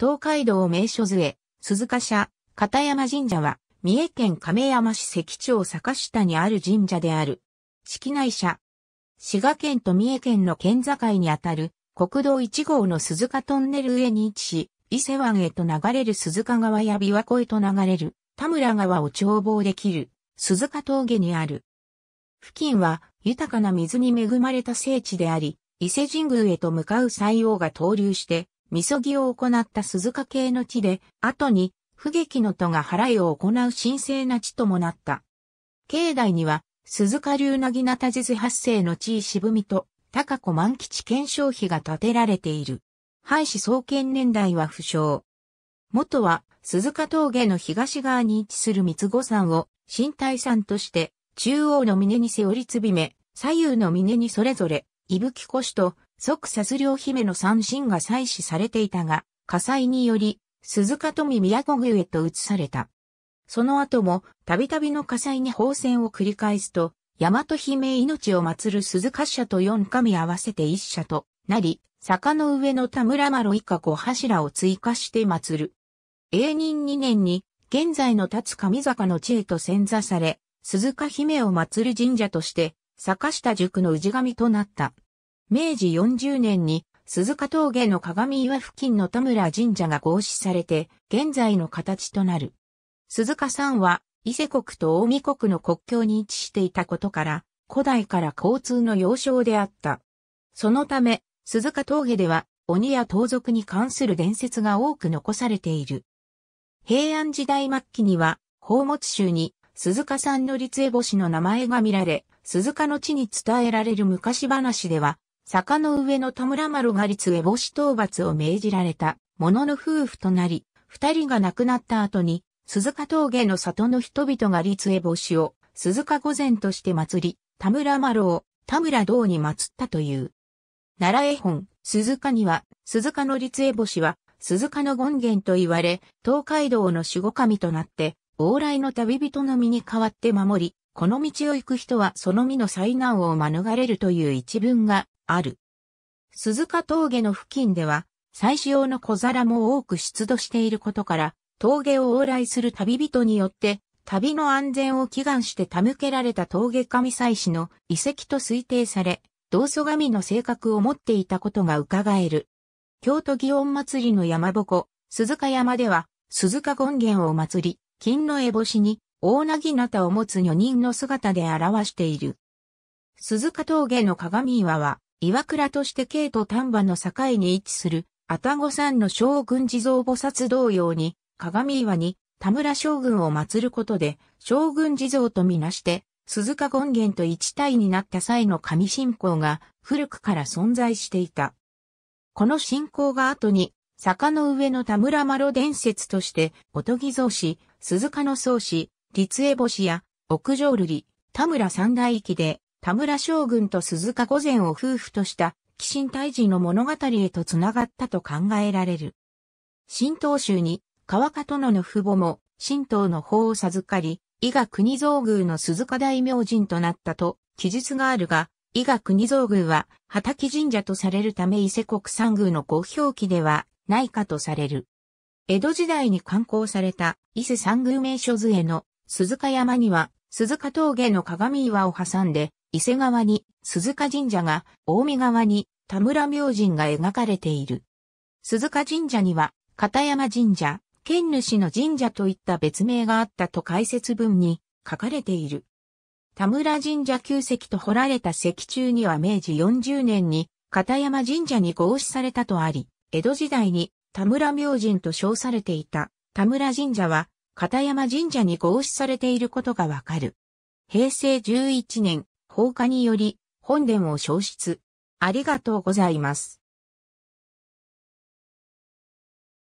東海道名所杖、鈴鹿社、片山神社は、三重県亀山市関町坂下にある神社である。式内社。滋賀県と三重県の県境にあたる、国道1号の鈴鹿トンネル上に位置し、伊勢湾へと流れる鈴鹿川や琵琶湖へと流れる田村川を眺望できる鈴鹿峠にある。付近は豊かな水に恵まれた聖地であり、伊勢神宮へと向かう西王が投流してみそぎを行った鈴鹿系の地で、後に、不劇の都が払いを行う神聖な地ともなった。境内には、鈴鹿流なぎなたじず発生の地位渋みと、高子万吉検証碑が建てられている。廃止創建年代は不詳。元は、鈴鹿峠の東側に位置する三つ子山を、新体山として、中央の峰に背負りつびめ、左右の峰にそれぞれ、伊吹越と即殺領姫の三神が祭祀されていたが、火災により、鈴鹿富宮古宮へと移された。その後も、たびたびの火災に放戦を繰り返すと、大和姫命を祀る鈴鹿社と四神合わせて一社となり、坂の上の田村丸以下五柱を追加して祀る。永仁二年に、現在の立つ上坂の地へと潜座され、鈴鹿姫を祀る神社として、坂下塾の氏神となった。明治40年に鈴鹿峠の鏡岩付近の田村神社が合祀されて、現在の形となる。鈴鹿山は、伊勢国と大見国の国境に位置していたことから、古代から交通の要衝であった。そのため、鈴鹿峠では、鬼や盗賊に関する伝説が多く残されている。平安時代末期には、宝物集に鈴鹿山の立江星の名前が見られ、鈴鹿の地に伝えられる昔話では、坂の上の田村丸が立へ母子討伐を命じられたものの夫婦となり、二人が亡くなった後に、鈴鹿峠の里の人々が立へ母子を鈴鹿御前として祭り、田村丸を田村道に祭ったという。奈良絵本、鈴鹿には、鈴鹿の立江星は、鈴鹿の権限と言われ、東海道の守護神となって、往来の旅人の身に代わって守り、この道を行く人はその身の災難を免れるという一文がある。鈴鹿峠の付近では、採取用の小皿も多く出土していることから、峠を往来する旅人によって、旅の安全を祈願して手向けられた峠神祭祀の遺跡と推定され、道祖神の性格を持っていたことが伺える。京都祇園祭りの山鉾、鈴鹿山では、鈴鹿権現を祭り、金の烏帽子に、大なぎなたを持つ女人の姿で表している。鈴鹿峠の鏡岩は、岩倉として京都丹波の境に位置する、愛宕山の将軍地蔵菩薩同様に、鏡岩に田村将軍を祀ることで、将軍地蔵とみなして、鈴鹿権現と一体になった際の神信仰が古くから存在していた。この信仰が後に、坂の上の田村麻呂伝説として、おとぎ蔵師、鈴鹿の宗師、立江星や、屋上瑠璃、田村三大域で、田村将軍と鈴鹿御前を夫婦とした、寄進退治の物語へと繋がったと考えられる。新東州に、川鹿殿の父母も、新東の法を授かり、伊賀国造宮の鈴鹿大明神となったと、記述があるが、伊賀国造宮は、畑神社とされるため伊勢国三宮の公表記では、ないかとされる。江戸時代に刊行された伊勢三宮名所図への鈴鹿山には鈴鹿峠の鏡岩を挟んで伊勢川に鈴鹿神社が、大見川に田村明神が描かれている。鈴鹿神社には、片山神社、県主の神社といった別名があったと解説文に書かれている。田村神社旧跡と掘られた石柱には明治40年に片山神社に合祀されたとあり、江戸時代に田村明神と称されていた田村神社は片山神社に合祀されていることがわかる。平成11年、放火により、本殿を焼失。ありがとうございます。